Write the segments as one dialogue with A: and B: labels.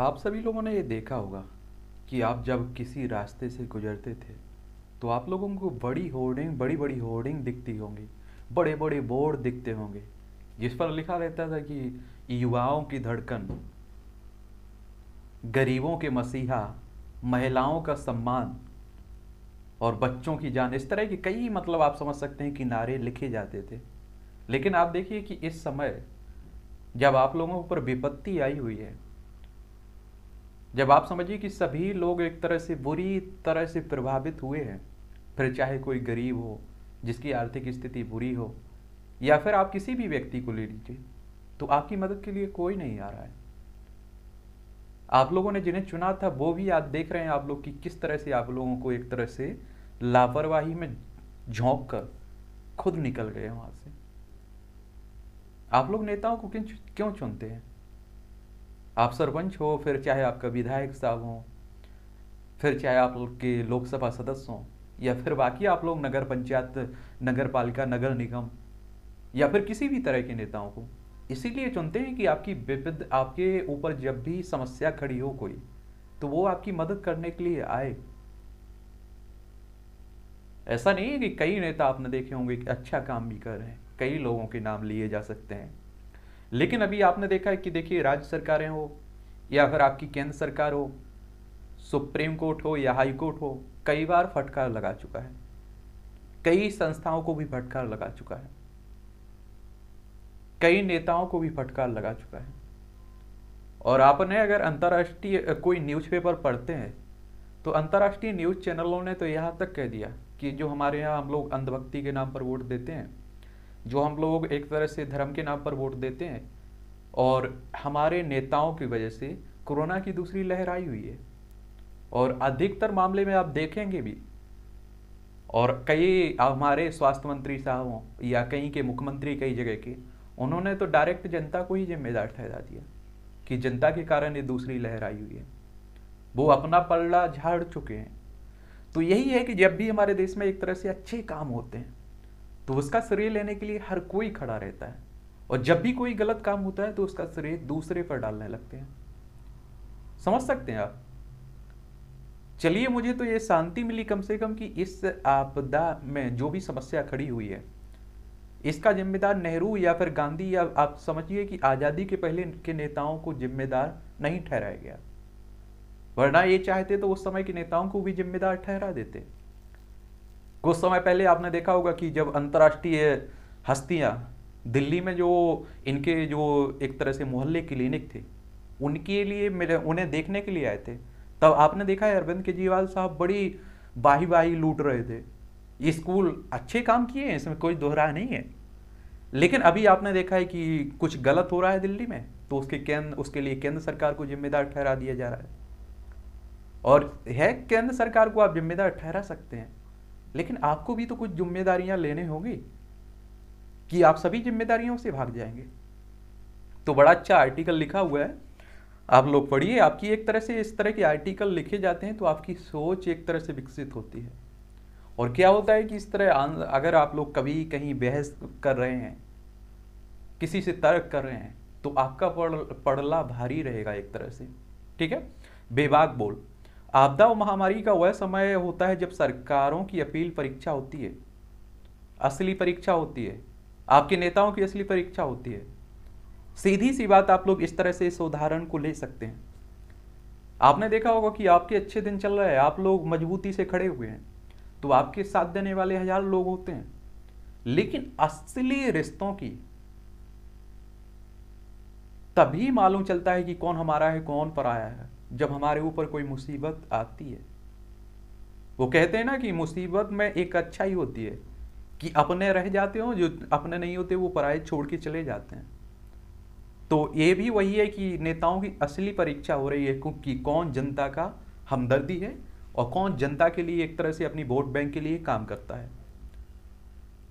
A: आप सभी लोगों ने ये देखा होगा कि आप जब किसी रास्ते से गुजरते थे तो आप लोगों को बड़ी होर्डिंग बड़ी बड़ी होर्डिंग दिखती होंगी बड़े बड़े बोर्ड दिखते होंगे जिस पर लिखा रहता था कि युवाओं की धड़कन गरीबों के मसीहा महिलाओं का सम्मान और बच्चों की जान इस तरह के कई मतलब आप समझ सकते हैं कि नारे लिखे जाते थे लेकिन आप देखिए कि इस समय जब आप लोगों पर विपत्ति आई हुई है जब आप समझिए कि सभी लोग एक तरह से बुरी तरह से प्रभावित हुए हैं फिर चाहे कोई गरीब हो जिसकी आर्थिक स्थिति बुरी हो या फिर आप किसी भी व्यक्ति को ले लीजिए तो आपकी मदद के लिए कोई नहीं आ रहा है आप लोगों ने जिन्हें चुना था वो भी आप देख रहे हैं आप लोग कि किस तरह से आप लोगों को एक तरह से लापरवाही में झोंक कर खुद निकल गए वहां से आप लोग नेताओं को क्यों चुनते हैं आप सरपंच हो फिर चाहे आपका विधायक साहब हों फिर चाहे आप लोग के लोकसभा सदस्य हों या फिर बाकी आप लोग नगर पंचायत नगर पालिका नगर निगम या फिर किसी भी तरह के नेताओं को इसीलिए चुनते हैं कि आपकी विविध आपके ऊपर जब भी समस्या खड़ी हो कोई तो वो आपकी मदद करने के लिए आए ऐसा नहीं है कि कई नेता आपने देखे होंगे कि अच्छा काम भी कर रहे हैं कई लोगों के नाम लिए जा सकते हैं लेकिन अभी आपने देखा है कि देखिए राज्य सरकारें हो या फिर आपकी केंद्र सरकार हो सुप्रीम कोर्ट हो या हाई कोर्ट हो कई बार फटकार लगा चुका है कई संस्थाओं को भी फटकार लगा चुका है कई नेताओं को भी फटकार लगा चुका है और आपने अगर अंतर्राष्ट्रीय कोई न्यूज़पेपर पढ़ते हैं तो अंतर्राष्ट्रीय न्यूज़ चैनलों ने तो यहाँ तक कह दिया कि जो हमारे यहाँ हम लोग अंधभक्ति के नाम पर वोट देते हैं जो हम लोग एक तरह से धर्म के नाम पर वोट देते हैं और हमारे नेताओं की वजह से कोरोना की दूसरी लहर आई हुई है और अधिकतर मामले में आप देखेंगे भी और कई हमारे स्वास्थ्य मंत्री साहब हों या कहीं के मुख्यमंत्री कई जगह के उन्होंने तो डायरेक्ट जनता को ही जिम्मेदार ठहरा दिया कि जनता के कारण ये दूसरी लहर आई हुई है वो अपना पल्ला झाड़ चुके हैं तो यही है कि जब भी हमारे देश में एक तरह से अच्छे काम होते हैं तो उसका श्रेय लेने के लिए हर कोई खड़ा रहता है और जब भी कोई गलत काम होता है तो उसका श्रेय दूसरे पर डालने लगते हैं समझ सकते हैं आप चलिए मुझे तो ये शांति मिली कम से कम कि इस आपदा में जो भी समस्या खड़ी हुई है इसका जिम्मेदार नेहरू या फिर गांधी या आप समझिए कि आज़ादी के पहले के नेताओं को जिम्मेदार नहीं ठहराया गया वरना ये चाहते तो उस समय के नेताओं को भी जिम्मेदार ठहरा देते कुछ समय पहले आपने देखा होगा कि जब अंतर्राष्ट्रीय हस्तियाँ दिल्ली में जो इनके जो एक तरह से मोहल्ले क्लिनिक थे उनके लिए मेरे उन्हें देखने के लिए आए थे तब आपने देखा है अरविंद केजरीवाल साहब बड़ी बाही बाही लूट रहे थे ये स्कूल अच्छे काम किए हैं इसमें कोई दोहरा नहीं है लेकिन अभी आपने देखा है कि कुछ गलत हो रहा है दिल्ली में तो उसके केंद्र उसके लिए केंद्र सरकार को जिम्मेदार ठहरा दिया जा रहा है और है केंद्र सरकार को आप जिम्मेदार ठहरा सकते हैं लेकिन आपको भी तो कुछ जिम्मेदारियां लेने होगी कि आप सभी जिम्मेदारियों से भाग जाएंगे तो बड़ा अच्छा आर्टिकल लिखा हुआ है आप लोग पढ़िए आपकी एक तरह से इस तरह के आर्टिकल लिखे जाते हैं तो आपकी सोच एक तरह से विकसित होती है और क्या होता है कि इस तरह अगर आप लोग कभी कहीं बहस कर रहे हैं किसी से तर्क कर रहे हैं तो आपका पढ़ पड़ला भारी रहेगा एक तरह से ठीक है बेबाक बोल आपदा और महामारी का वह समय होता है जब सरकारों की अपील परीक्षा होती है असली परीक्षा होती है आपके नेताओं की असली परीक्षा होती है सीधी सी बात आप लोग इस तरह से इस उदाहरण को ले सकते हैं आपने देखा होगा कि आपके अच्छे दिन चल रहे हैं आप लोग मजबूती से खड़े हुए हैं तो आपके साथ देने वाले हजार लोग होते हैं लेकिन असली रिश्तों की तभी मालूम चलता है कि कौन हमारा है कौन पराया है जब हमारे ऊपर कोई मुसीबत आती है वो कहते हैं ना कि मुसीबत में एक अच्छा ही होती है कि अपने रह जाते हो जो अपने नहीं होते वो पराये छोड़ के चले जाते हैं तो ये भी वही है कि नेताओं की असली परीक्षा हो रही है कि कौन जनता का हमदर्दी है और कौन जनता के लिए एक तरह से अपनी वोट बैंक के लिए काम करता है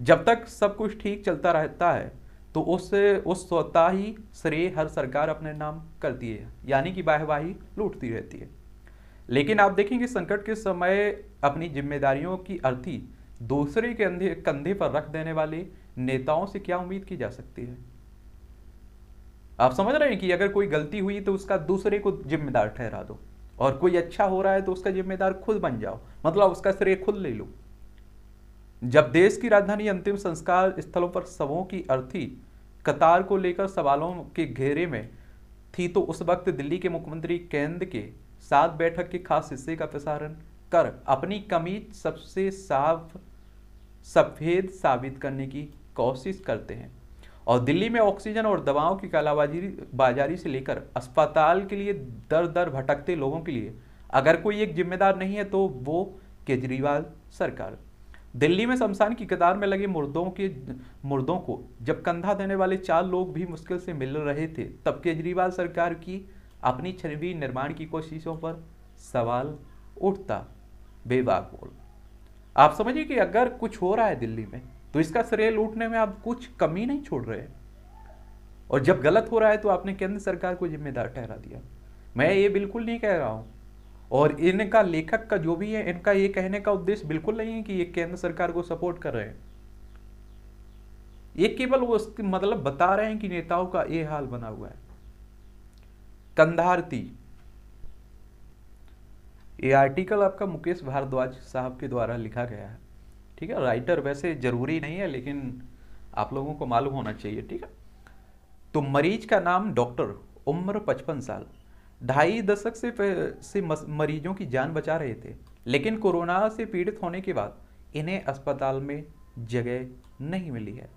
A: जब तक सब कुछ ठीक चलता रहता है तो उस उस स्वता ही श्रेय हर सरकार अपने नाम करती है यानी कि बाहवाही लूटती रहती है लेकिन आप देखेंगे संकट के समय अपनी जिम्मेदारियों की अर्थी दूसरे के अंधे कंधे पर रख देने वाले नेताओं से क्या उम्मीद की जा सकती है आप समझ रहे हैं कि अगर कोई गलती हुई तो उसका दूसरे को जिम्मेदार ठहरा दो और कोई अच्छा हो रहा है तो उसका जिम्मेदार खुद बन जाओ मतलब उसका श्रेय खुद ले लो जब देश की राजधानी अंतिम संस्कार स्थलों पर सबों की अर्थी कतार को लेकर सवालों के घेरे में थी तो उस वक्त दिल्ली के मुख्यमंत्री केंद्र के साथ बैठक के खास हिस्से का प्रसारण कर अपनी कमी सबसे साफ सफ़ेद साबित करने की कोशिश करते हैं और दिल्ली में ऑक्सीजन और दवाओं की कालाबाजी बाजारी से लेकर अस्पताल के लिए दर दर भटकते लोगों के लिए अगर कोई एक जिम्मेदार नहीं है तो वो केजरीवाल सरकार दिल्ली में शमशान की कतार में लगे मुर्दों के मुर्दों को जब कंधा देने वाले चार लोग भी मुश्किल से मिल रहे थे तब केजरीवाल सरकार की अपनी छवि निर्माण की कोशिशों पर सवाल उठता बेबाक बोल आप समझिए कि अगर कुछ हो रहा है दिल्ली में तो इसका श्रेय लूटने में आप कुछ कमी नहीं छोड़ रहे और जब गलत हो रहा है तो आपने केंद्र सरकार को जिम्मेदार ठहरा दिया मैं ये बिल्कुल नहीं कह रहा हूँ और इनका लेखक का जो भी है इनका ये कहने का उद्देश्य बिल्कुल नहीं है कि ये केंद्र सरकार को सपोर्ट कर रहे हैं ये केवल वो मतलब बता रहे हैं कि नेताओं का ये हाल बना हुआ है कंधारती ये आर्टिकल आपका मुकेश भारद्वाज साहब के द्वारा लिखा गया है ठीक है राइटर वैसे जरूरी नहीं है लेकिन आप लोगों को मालूम होना चाहिए ठीक है तो मरीज का नाम डॉक्टर उम्र पचपन साल ढाई दशक से से मरीजों की जान बचा रहे थे लेकिन कोरोना से पीड़ित होने के बाद इन्हें अस्पताल में जगह नहीं मिली है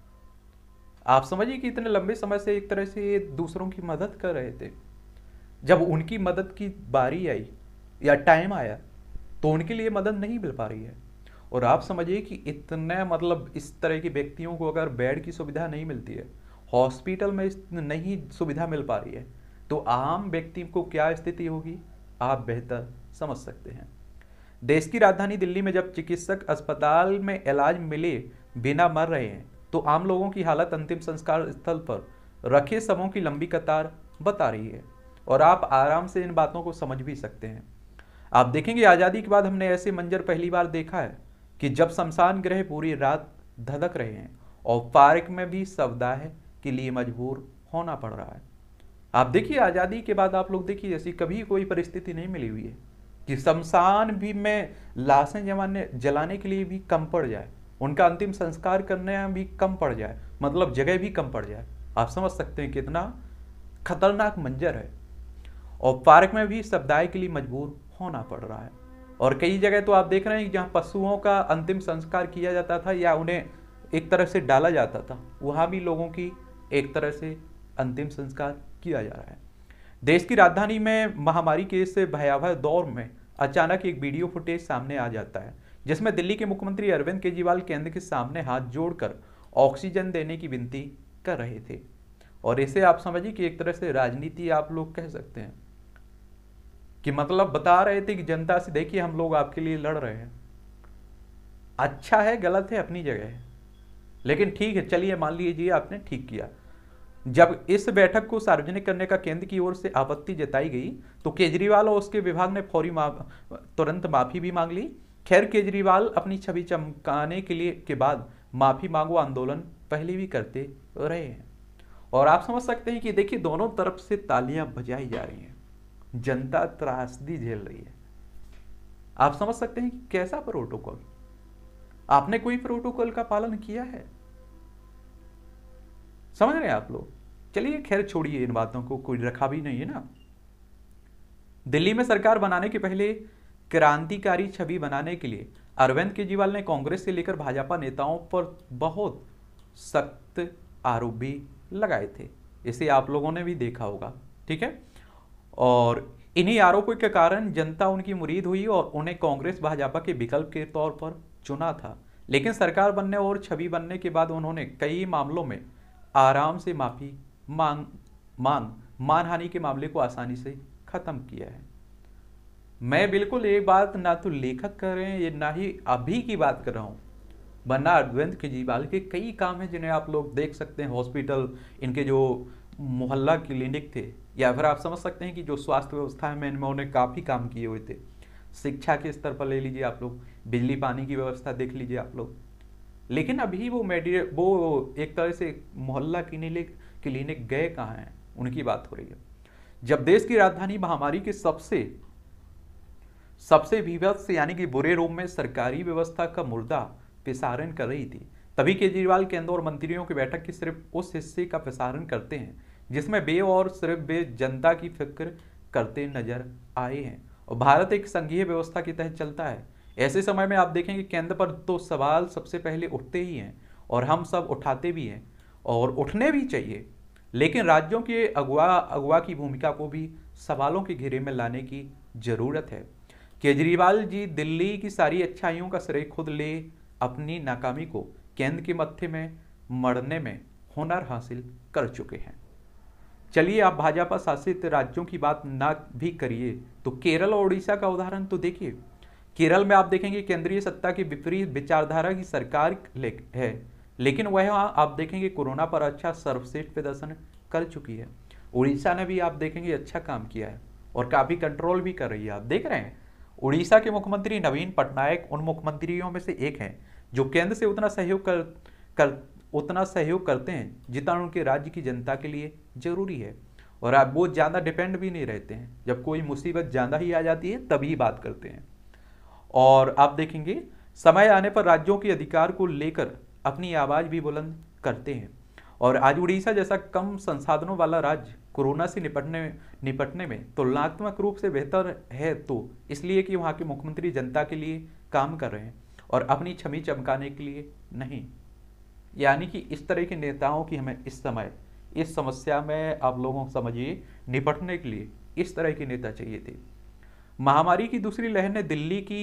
A: आप समझिए कि इतने लंबे समय से एक तरह से ये दूसरों की मदद कर रहे थे जब उनकी मदद की बारी आई या टाइम आया तो उनके लिए मदद नहीं मिल पा रही है और आप समझिए कि इतने मतलब इस तरह के व्यक्तियों को अगर बेड की सुविधा नहीं मिलती है हॉस्पिटल में नहीं सुविधा मिल पा रही है तो आम व्यक्ति को क्या स्थिति होगी आप बेहतर समझ सकते हैं देश की राजधानी दिल्ली में जब चिकित्सक अस्पताल में इलाज मिले बिना मर रहे हैं तो आम लोगों की हालत अंतिम संस्कार स्थल पर रखे समों की लंबी कतार बता रही है और आप आराम से इन बातों को समझ भी सकते हैं आप देखेंगे आज़ादी के बाद हमने ऐसे मंजर पहली बार देखा है कि जब शमशान ग्रह पूरी रात धधक रहे हैं और पार्क में भी सवदाह के लिए मजबूर होना पड़ रहा है आप देखिए आज़ादी के बाद आप लोग देखिए ऐसी कभी कोई परिस्थिति नहीं मिली हुई है कि शमशान भी में लाशें जमाने जलाने के लिए भी कम पड़ जाए उनका अंतिम संस्कार करने भी कम पड़ जाए मतलब जगह भी कम पड़ जाए आप समझ सकते हैं कितना खतरनाक मंजर है और पार्क में भी समुदाय के लिए मजबूर होना पड़ रहा है और कई जगह तो आप देख रहे हैं जहाँ पशुओं का अंतिम संस्कार किया जाता था या उन्हें एक तरह से डाला जाता था वहाँ भी लोगों की एक तरह से अंतिम संस्कार किया जा रहा है देश की राजधानी में महामारी के इस भयावह दौर में अचानक एक वीडियो फुटेज सामने आ जाता है जिसमें दिल्ली के मुख्यमंत्री अरविंद केजरीवाल केंद्र के सामने हाथ जोड़कर ऑक्सीजन देने की विनती कर रहे थे और इसे आप समझिए कि एक तरह से राजनीति आप लोग कह सकते हैं कि मतलब बता रहे थे कि जनता से देखिए हम लोग आपके लिए लड़ रहे हैं अच्छा है गलत है अपनी जगह है लेकिन ठीक है चलिए मान लीजिए आपने ठीक किया जब इस बैठक को सार्वजनिक करने का केंद्र की ओर से आपत्ति जताई गई तो केजरीवाल और उसके विभाग ने फौरी माफ तुरंत माफी भी मांग ली खैर केजरीवाल अपनी छवि चमकाने के लिए के बाद माफी मांगो आंदोलन पहले भी करते रहे हैं और आप समझ सकते हैं कि देखिए दोनों तरफ से तालियां बजाई जा रही हैं जनता त्रासदी झेल रही है आप समझ सकते हैं कि कैसा प्रोटोकॉल आपने कोई प्रोटोकॉल का पालन किया है समझ रहे हैं आप लोग चलिए खैर छोड़िए इन बातों को कोई रखा भी नहीं है ना दिल्ली में सरकार बनाने के पहले क्रांतिकारी छवि बनाने के लिए अरविंद केजरीवाल ने कांग्रेस से लेकर भाजपा नेताओं पर बहुत सख्त आरोप भी लगाए थे इसे आप लोगों ने भी देखा होगा ठीक है और इन्हीं आरोपों के कारण जनता उनकी मुरीद हुई और उन्हें कांग्रेस भाजपा के विकल्प के तौर पर चुना था लेकिन सरकार बनने और छवि बनने के बाद उन्होंने कई मामलों में आराम से माफ़ी मांग मांग मानहानि के मामले को आसानी से खत्म किया है मैं बिल्कुल ये बात ना तो लेखक कर रहे हैं ये ना ही अभी की बात कर रहा हूँ वरना अरविंद केजरीवाल के कई काम हैं जिन्हें आप लोग देख सकते हैं हॉस्पिटल इनके जो मोहल्ला क्लिनिक थे या फिर आप समझ सकते हैं कि जो स्वास्थ्य व्यवस्था है मैं इनमें उन्हें काफ़ी काम किए हुए थे शिक्षा के स्तर पर ले लीजिए आप लोग बिजली पानी की व्यवस्था देख लीजिए आप लोग लेकिन अभी वो मेडि वो एक तरह से मोहल्ला क्लिनिक क्लिनिक गए कहाँ हैं उनकी बात हो रही है जब देश की राजधानी महामारी के सबसे सबसे विभत्स यानी कि बुरे रूप में सरकारी व्यवस्था का मुर्दा प्रसारण कर रही थी तभी केजरीवाल केंद्र और मंत्रियों की बैठक की सिर्फ उस हिस्से का प्रसारण करते हैं जिसमें बे और सिर्फ बे जनता की फिक्र करते नजर आए हैं और भारत एक संघीय व्यवस्था के तहत चलता है ऐसे समय में आप देखेंगे केंद्र पर तो सवाल सबसे पहले उठते ही हैं और हम सब उठाते भी हैं और उठने भी चाहिए लेकिन राज्यों के अगवा अगवा की भूमिका को भी सवालों के घेरे में लाने की ज़रूरत है केजरीवाल जी दिल्ली की सारी अच्छाइयों का श्रेय खुद ले अपनी नाकामी को केंद्र के मत्थे में मरने में हुनर हासिल कर चुके हैं चलिए आप भाजपा शासित राज्यों की बात ना भी करिए तो केरल और उड़ीसा का उदाहरण तो देखिए केरल में आप देखेंगे केंद्रीय सत्ता की विपरीत विचारधारा की सरकार है लेकिन वह आप देखेंगे कोरोना पर अच्छा सर्वश्रेष्ठ प्रदर्शन कर चुकी है उड़ीसा ने भी आप देखेंगे अच्छा काम किया है और काफ़ी कंट्रोल भी कर रही है आप देख रहे हैं उड़ीसा के मुख्यमंत्री नवीन पटनायक उन मुख्यमंत्रियों में से एक हैं जो केंद्र से उतना सहयोग कर कर उतना सहयोग करते हैं जितना उनके राज्य की जनता के लिए ज़रूरी है और आप वो ज़्यादा डिपेंड भी नहीं रहते हैं जब कोई मुसीबत ज़्यादा ही आ जाती है तभी बात करते हैं और आप देखेंगे समय आने पर राज्यों के अधिकार को लेकर अपनी आवाज़ भी बुलंद करते हैं और आज उड़ीसा जैसा कम संसाधनों वाला राज्य कोरोना से निपटने निपटने में तुलनात्मक रूप से बेहतर है तो इसलिए कि वहाँ के मुख्यमंत्री जनता के लिए काम कर रहे हैं और अपनी छवि चमकाने के लिए नहीं यानी कि इस तरह के नेताओं की हमें इस समय इस समस्या में आप लोगों समझिए निपटने के लिए इस तरह के नेता चाहिए थे महामारी की दूसरी लहर ने दिल्ली की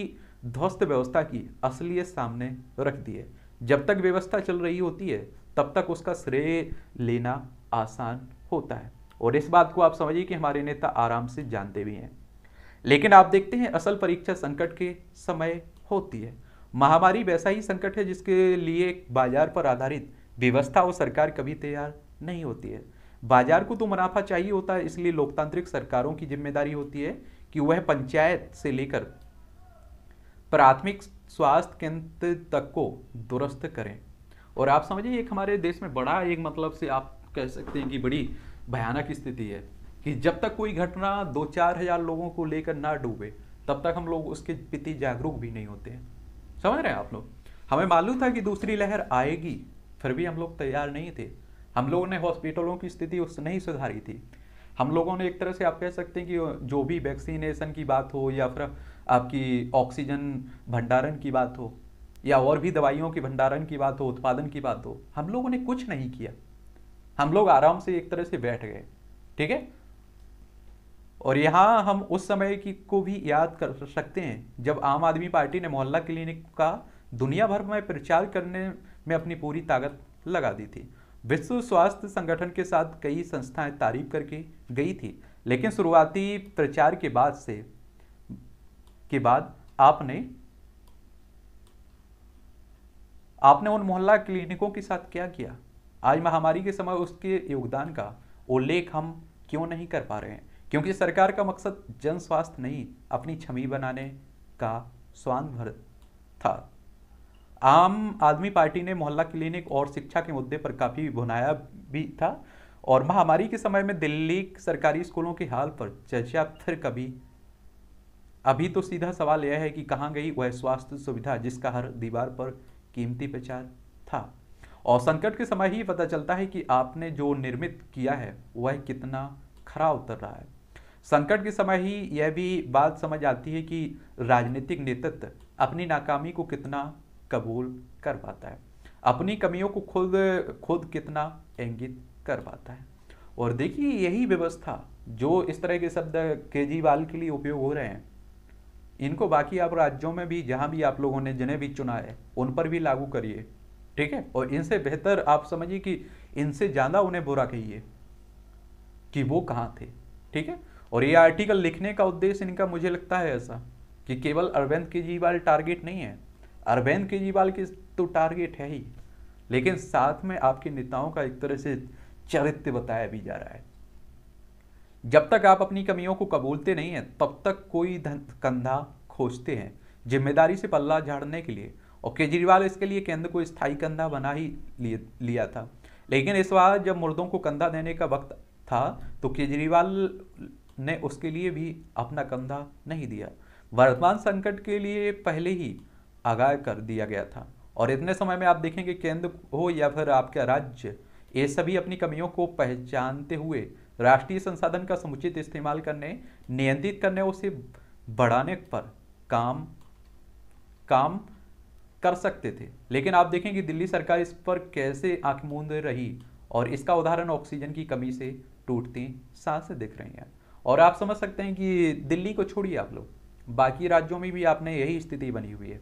A: ध्वस्त व्यवस्था की असलियत सामने रख दी है जब तक व्यवस्था चल रही होती है तब तक उसका श्रेय लेना आसान होता है और इस बात को आप समझिए कि हमारे नेता आराम से जानते भी हैं लेकिन आप देखते हैं असल परीक्षा संकट के समय होती है महामारी वैसा ही संकट है जिसके लिए बाजार पर आधारित व्यवस्था और सरकार कभी तैयार नहीं होती है बाजार को तो मुनाफा चाहिए होता है इसलिए लोकतांत्रिक सरकारों की जिम्मेदारी होती है कि वह पंचायत से लेकर प्राथमिक स्वास्थ्य केंद्र तक को दुरुस्त करें और आप समझिए एक हमारे देश में बड़ा एक मतलब से आप कह सकते हैं कि बड़ी भयानक स्थिति है कि जब तक कोई घटना दो चार हजार लोगों को लेकर ना डूबे तब तक हम लोग उसके प्रति जागरूक भी नहीं होते हैं समझ रहे हैं आप लोग हमें मालूम था कि दूसरी लहर आएगी फिर भी हम लोग तैयार नहीं थे हम लोगों ने हॉस्पिटलों की स्थिति उस नहीं सुधारी थी हम लोगों ने एक तरह से आप कह सकते हैं कि जो भी वैक्सीनेशन की बात हो या फिर आपकी ऑक्सीजन भंडारण की बात हो या और भी दवाइयों के भंडारण की बात हो उत्पादन की बात हो हम लोगों ने कुछ नहीं किया हम लोग आराम से एक तरह से बैठ गए ठीक है और यहाँ हम उस समय की को भी याद कर सकते हैं जब आम आदमी पार्टी ने मोहल्ला क्लिनिक का दुनिया भर में प्रचार करने में अपनी पूरी ताकत लगा दी थी विश्व स्वास्थ्य संगठन के साथ कई संस्थाएं तारीफ करके गई थी लेकिन शुरुआती प्रचार के बाद से के बाद आपने आपने उन मोहल्ला क्लिनिकों के साथ क्या किया आज महामारी के समय उसके योगदान का उल्लेख हम क्यों नहीं कर पा रहे हैं क्योंकि सरकार का मकसद जन स्वास्थ्य नहीं अपनी छवि बनाने का स्वान भर था आम आदमी पार्टी ने मोहल्ला क्लिनिक और शिक्षा के मुद्दे पर काफ़ी भुनाया भी था और महामारी के समय में दिल्ली सरकारी स्कूलों के हाल पर चर्चा फिर कभी अभी तो सीधा सवाल यह है कि कहाँ गई वह स्वास्थ्य सुविधा जिसका हर दीवार पर कीमती प्रचार था और संकट के समय ही पता चलता है कि आपने जो निर्मित किया है वह कितना खरा उतर रहा है संकट के समय ही यह भी बात समझ आती है कि राजनीतिक नेतृत्व अपनी नाकामी को कितना कबूल कर पाता है अपनी कमियों को खुद खुद कितना इंगित कर पाता है और देखिए यही व्यवस्था जो इस तरह के शब्द केजरीवाल के लिए उपयोग हो रहे हैं इनको बाकी आप राज्यों में भी जहाँ भी आप लोगों ने जिन्हें भी चुना है उन पर भी लागू करिए ठीक है और इनसे बेहतर आप समझिए कि इनसे ज़्यादा उन्हें बुरा कहिए कि वो कहाँ थे ठीक है और ये आर्टिकल लिखने का उद्देश्य इनका मुझे लगता है ऐसा कि केवल अरविंद केजरीवाल टारगेट नहीं है अरविंद केजरीवाल की तो टारगेट है ही लेकिन साथ में आपके नेताओं का एक तरह से चरित्र बताया भी जा रहा है जब तक आप अपनी कमियों को कबूलते नहीं हैं तब तक कोई धन कंधा खोजते हैं जिम्मेदारी से पल्ला झाड़ने के लिए और केजरीवाल इसके लिए केंद्र को स्थायी कंधा बना ही लिया था लेकिन इस बार जब मुर्दों को कंधा देने का वक्त था तो केजरीवाल ने उसके लिए भी अपना कंधा नहीं दिया वर्तमान संकट के लिए पहले ही आगाह कर दिया गया था और इतने समय में आप देखेंगे केंद्र हो या फिर आपका राज्य ये सभी अपनी कमियों को पहचानते हुए राष्ट्रीय संसाधन का समुचित इस्तेमाल करने नियंत्रित करने और उसे बढ़ाने पर काम काम कर सकते थे लेकिन आप देखें कि दिल्ली सरकार इस पर कैसे आंख मूंद रही और इसका उदाहरण ऑक्सीजन की कमी से टूटती सांसें दिख रही हैं और आप समझ सकते हैं कि दिल्ली को छोड़िए आप लोग बाकी राज्यों में भी आपने यही स्थिति बनी हुई है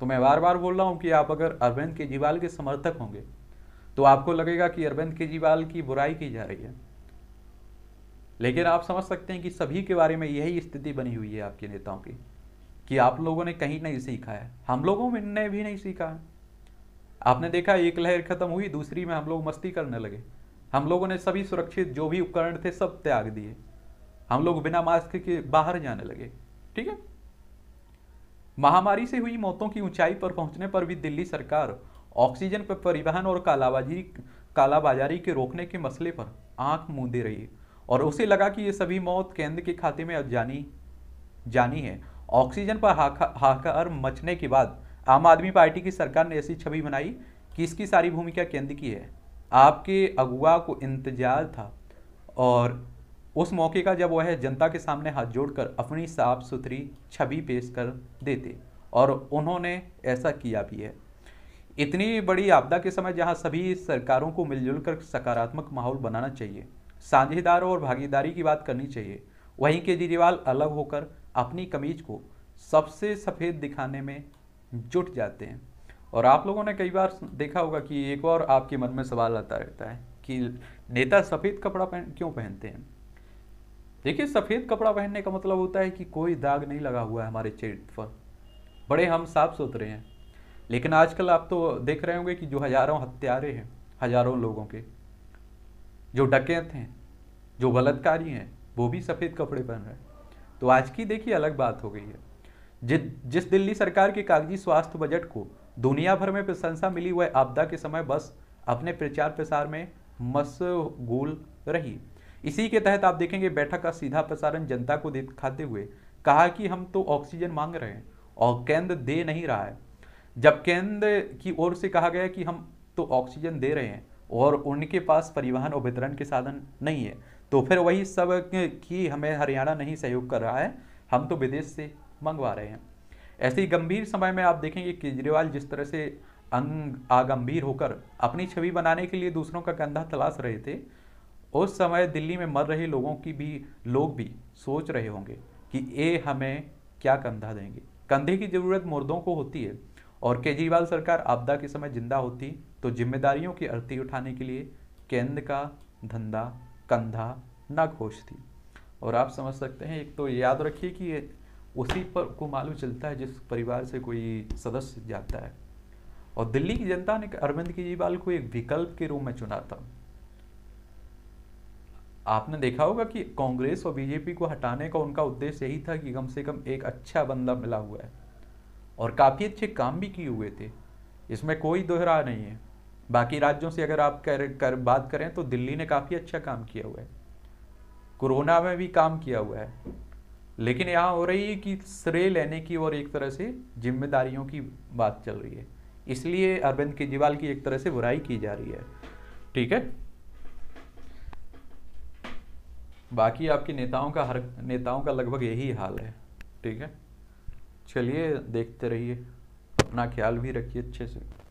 A: तो मैं बार बार बोल रहा हूँ कि आप अगर अरविंद केजरीवाल के समर्थक होंगे तो आपको लगेगा कि अरविंद केजरीवाल की बुराई की जा रही है लेकिन आप समझ सकते हैं कि सभी के बारे में यही स्थिति बनी हुई है आपके नेताओं की कि आप लोगों ने कहीं नहीं सीखा है हम लोगों ने भी नहीं सीखा है आपने देखा एक लहर खत्म हुई दूसरी में हम लोग मस्ती करने लगे हम लोगों ने सभी सुरक्षित जो भी उपकरण थे सब त्याग दिए हम लोग बिना मास्क के बाहर जाने लगे ठीक है महामारी से हुई मौतों की ऊंचाई पर पहुंचने पर भी दिल्ली सरकार ऑक्सीजन पर परिवहन और कालाबाजी कालाबाजारी के रोकने के मसले पर आंख मूंदे रही है और उसे लगा कि ये सभी मौत केंद्र के खाते में अब जानी जानी है ऑक्सीजन पर हाहाकार हाका मचने के बाद आम आदमी पार्टी की सरकार ने ऐसी छवि बनाई कि इसकी सारी भूमिका केंद्र की है आपके अगुआ को इंतजार था और उस मौके का जब वह जनता के सामने हाथ जोड़कर अपनी साफ सुथरी छवि पेश कर देते और उन्होंने ऐसा किया भी है इतनी बड़ी आपदा के समय जहां सभी सरकारों को मिलजुल कर सकारात्मक माहौल बनाना चाहिए साझेदारों और भागीदारी की बात करनी चाहिए वहीं केजरीवाल अलग होकर अपनी कमीज को सबसे सफ़ेद दिखाने में जुट जाते हैं और आप लोगों ने कई बार देखा होगा कि एक और आपके मन में सवाल आता रहता है कि नेता सफ़ेद कपड़ा पहन क्यों पहनते हैं देखिए सफ़ेद कपड़ा पहनने का मतलब होता है कि कोई दाग नहीं लगा हुआ है हमारे चेट पर बड़े हम साफ सुथरे हैं लेकिन आजकल आप तो देख रहे होंगे कि जो हज़ारों हत्यारे हैं हज़ारों लोगों के जो डकैत हैं जो बलात्कारी हैं वो भी सफ़ेद कपड़े पहन रहे हैं तो आज की देखिए अलग बात हो गई है जि, जिस दिल्ली सरकार के कागजी स्वास्थ्य बजट को दुनिया भर में प्रशंसा मिली वह आपदा के समय बस अपने प्रचार प्रसार में मशगूल रही इसी के तहत आप देखेंगे बैठक का सीधा प्रसारण जनता को दिखाते हुए कहा कि हम तो ऑक्सीजन मांग रहे हैं और केंद्र दे नहीं रहा है जब केंद्र की ओर से कहा गया कि हम तो ऑक्सीजन दे रहे हैं और उनके पास परिवहन और वितरण के साधन नहीं है तो फिर वही सब कि हमें हरियाणा नहीं सहयोग कर रहा है हम तो विदेश से मंगवा रहे हैं ऐसे ही गंभीर समय में आप देखेंगे केजरीवाल जिस तरह से अंग आगंभीर होकर अपनी छवि बनाने के लिए दूसरों का कंधा तलाश रहे थे उस समय दिल्ली में मर रहे लोगों की भी लोग भी सोच रहे होंगे कि ए हमें क्या कंधा देंगे कंधे की ज़रूरत मुर्दों को होती है और केजरीवाल सरकार आपदा के समय जिंदा होती तो जिम्मेदारियों की अर्थी उठाने के लिए केंद्र का धंधा कंधा न खोजती और आप समझ सकते हैं एक तो याद रखिए कि उसी पर को मालूम चलता है जिस परिवार से कोई सदस्य जाता है और दिल्ली की जनता ने अरविंद केजरीवाल को एक विकल्प के रूप में चुना था आपने देखा होगा कि कांग्रेस और बीजेपी को हटाने का उनका उद्देश्य यही था कि कम से कम एक अच्छा बंदा मिला हुआ है और काफ़ी अच्छे काम भी किए हुए थे इसमें कोई दोहरा नहीं है बाकी राज्यों से अगर आप कर, कर बात करें तो दिल्ली ने काफ़ी अच्छा काम किया हुआ है कोरोना में भी काम किया हुआ है लेकिन यहाँ हो रही है कि श्रेय लेने की और एक तरह से जिम्मेदारियों की बात चल रही है इसलिए अरविंद केजरीवाल की एक तरह से बुराई की जा रही है ठीक है बाकी आपके नेताओं का हर नेताओं का लगभग यही हाल है ठीक है चलिए देखते रहिए अपना ख्याल भी रखिए अच्छे से